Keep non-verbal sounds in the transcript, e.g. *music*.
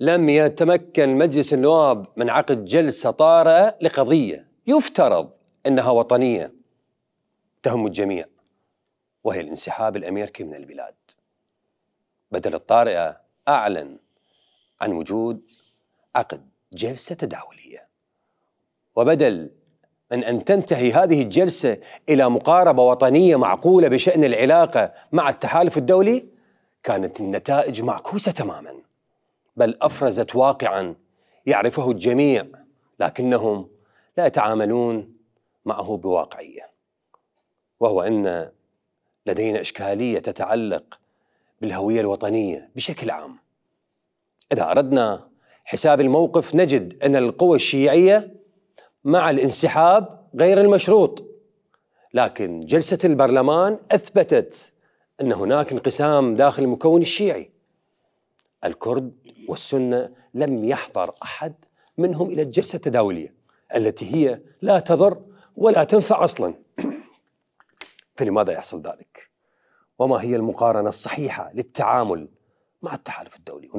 لم يتمكن مجلس النواب من عقد جلسة طارئة لقضية يفترض أنها وطنية تهم الجميع وهي الانسحاب الأمريكي من البلاد بدل الطارئة أعلن عن وجود عقد جلسة تداولية وبدل من أن تنتهي هذه الجلسة إلى مقاربة وطنية معقولة بشأن العلاقة مع التحالف الدولي كانت النتائج معكوسة تماماً بل افرزت واقعا يعرفه الجميع لكنهم لا يتعاملون معه بواقعيه وهو ان لدينا اشكاليه تتعلق بالهويه الوطنيه بشكل عام اذا اردنا حساب الموقف نجد ان القوى الشيعيه مع الانسحاب غير المشروط لكن جلسه البرلمان اثبتت ان هناك انقسام داخل المكون الشيعي الكرد والسنه لم يحضر احد منهم الى الجلسه التداوليه التي هي لا تضر ولا تنفع اصلا. *clears throat* فلماذا يحصل ذلك؟ وما هي المقارنه الصحيحه للتعامل مع التحالف الدولي؟